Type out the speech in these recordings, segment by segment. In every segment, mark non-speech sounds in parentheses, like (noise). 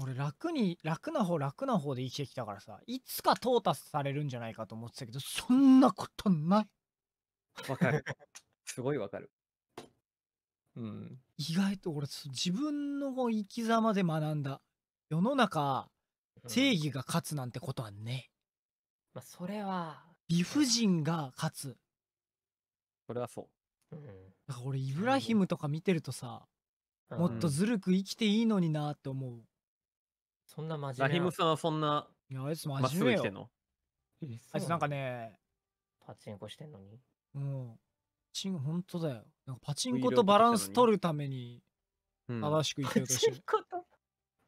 俺楽に楽な方楽な方で生きてきたからさいつか淘汰されるんじゃないかと思ってたけどそんなことないわかるすごいわかるうん意外と俺自分の生き様で学んだ世の中正義が勝つなんてことはね、うん、まあ、それは理不尽が勝つそれはそう、うん、だから俺イブラヒムとか見てるとさ、うん、もっとずるく生きていいのになって思うそんな真面目なムさんはそんな、いや、あいつ真面目よ。てのあいつなんかね、パチンコしてんのにチン、本当だよ。なんかパチンコとバランス取るために正しく生きようとしてる。と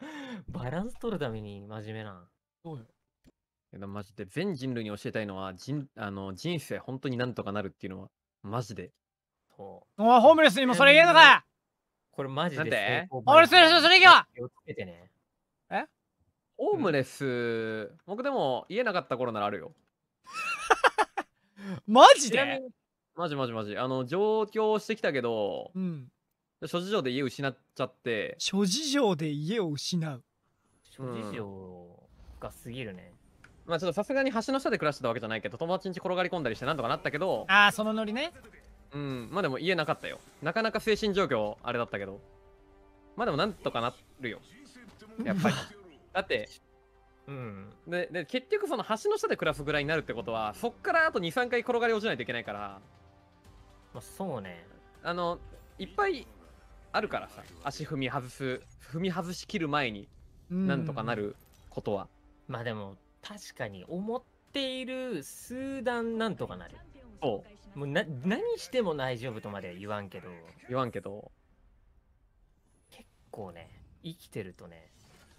(laughs) バランス取るために真面目なそうよ。けどマジで全人類に教えたいのは人あの人生本当になんとかなるっていうのはマジでそうホームレスにもそれ言えんのかこれマジでなんで成功話する人それ行けよ気をつけてねムレス、僕でも言えなかった頃ならあるよ。(laughs) マジでマジマジマジ。あの、上京してきたけど、うん。諸事情で家失っちゃって、諸事情で家を失う。諸事情が過ぎるね。まあちょっとさすがに橋の下で暮らしてたわけじゃないけど、友達ん家転がり込んだりしてなんとかなったけど、ああ、そのノリね。うん、まあでも家なかったよ。なかなか精神状況あれだったけど。まあでもなんとかなるよ。やっぱり。だって、うん、でで結局その橋の下で暮らすぐらいになるってことはそっからあと23回転がり落ちないといけないから、まあ、そうねあのいっぱいあるからさ足踏み外す踏み外しきる前になんとかなることは、うん、まあでも確かに思っている数段なんとかなるそうもうな何しても大丈夫とまでは言わんけど言わんけど結構ね生きてるとね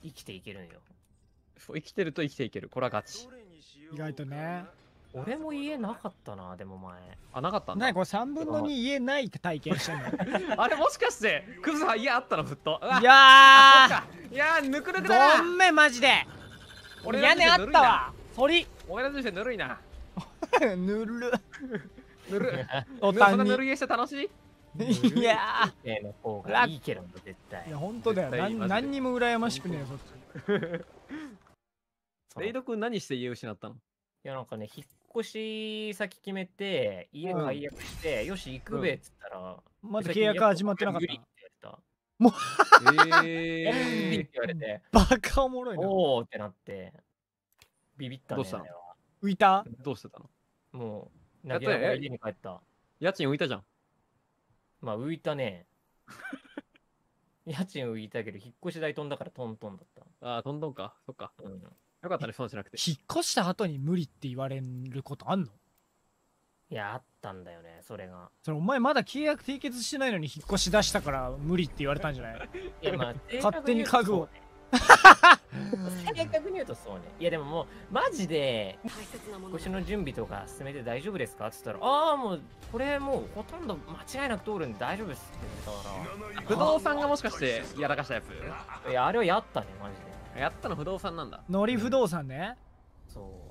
生きていけるんよ生きてると生きていけるこれはガチ意外とね俺も家なかったなでも前あなかったんだなこれ3分の2家ないって体験しての (laughs) あれもしかしてクズは家あったのふっといやーいやーぬくぬくだごめんマジで俺屋根あったわ鳥俺らとしてぬるいな (laughs) ぬるぬる (laughs) おたんぬる家して楽しいいやーの方がいいや本当だよ何にも羨ましくねえぞレイド君何して家失ったのいや、なんかね、引っ越し先決めて、家解約して、うん、よし、行くべっつったら、うん、まだ契約始まってなかった。もう、えー、えー、って言われて、バカおもろいな。おおってなって、ビビったね。どうしたの浮いたどうしてたのもう、投げながら家に帰った。家賃浮いたじゃん。まあ、浮いたね。(laughs) 家賃浮いたけど、引っ越し代飛んだからトントンだった。ああ、トントンか。そっか。うんよかったね、じゃなくて。引っ越した後に無理って言われることあんのいや、あったんだよね、それが。それ、お前まだ契約締結してないのに引っ越し出したから無理って言われたんじゃないいや、まあ、勝手に家具を。正確に言うとそうね。いやでももう、マジで、腰の準備とか進めて大丈夫ですかって言ったら、ああ、もう、これもうほとんど間違いなく通るんで大丈夫ですって言ったから。不動産がもしかしてやらかしたやついや、あれはやったね、マジで。やったの不動産なんだのり不動産ね、そう